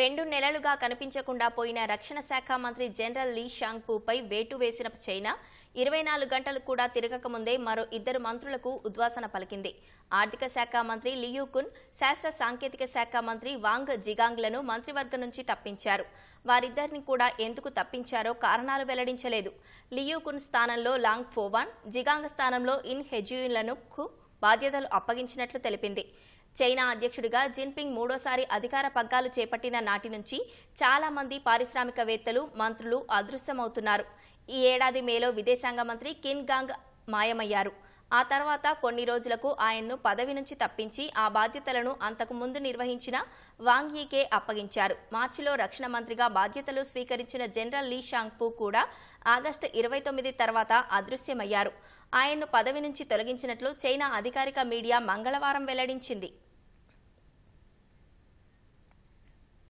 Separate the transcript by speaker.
Speaker 1: రెండు నెలలుగా కనిపించకుండా పోయిన రక్షణ శాఖ మంత్రి జనరల్ లీ షాంగ్పూపై వేటు వేసిన చైనా ఇరవై నాలుగు గంటలు కూడా తిరగకముందే మరో ఇద్దరు మంత్రులకు ఉద్వాసన పలికింది ఆర్థిక శాఖ మంత్రి లియూకున్ శాస్త్ర సాంకేతిక శాఖ మంత్రి వాంగ్ జిగాంగ్లను మంత్రివర్గం నుంచి తప్పించారు వారిద్దరిని కూడా ఎందుకు తప్పించారో కారణాలు వెల్లడించలేదు లియూకున్ స్థానంలో లాంగ్ ఫోవాన్ జిగాంగ్ స్థానంలో ఇన్ హెజ్యూన్లను బాధ్యతలు అప్పగించినట్లు తెలిపింది చైనా అధ్యక్షుడిగా జిన్పింగ్ మూడోసారి అధికార పగ్గాలు చేపట్టిన నాటి నుంచి చాలా మంది పారిశ్రామికవేత్తలు మంత్రులు అదృశ్యమవుతున్నారు ఈ ఏడాది మేలో విదేశాంగ మంత్రి కిన్ గాంగ్ మాయమయ్యారు ఆ తర్వాత కొన్ని రోజులకు ఆయన్ను పదవి నుంచి తప్పించి ఆ బాధ్యతలను అంతకు ముందు నిర్వహించిన వాంగ్యీకే అప్పగించారు మార్చిలో రక్షణ మంత్రిగా బాధ్యతలు స్వీకరించిన జనరల్ లీ షాంగ్పూ కూడా ఆగస్టు ఇరవై తొమ్మిది తర్వాత అదృశ్యమయ్యారు ఆయన్ను పదవి నుంచి తొలగించినట్లు చైనా అధికారిక మీడియా మంగళవారం వెల్లడించింది